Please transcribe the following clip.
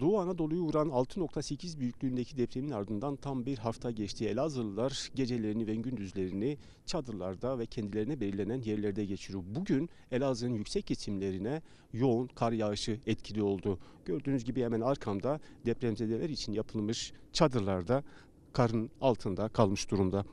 Doğu Anadolu'yu vuran 6.8 büyüklüğündeki depremin ardından tam bir hafta geçti. Elazığlılar gecelerini ve gündüzlerini çadırlarda ve kendilerine belirlenen yerlerde geçiriyor. Bugün Elazığ'ın yüksek kesimlerine yoğun kar yağışı etkili oldu. Gördüğünüz gibi hemen arkamda depremzedeler için yapılmış çadırlarda karın altında kalmış durumda.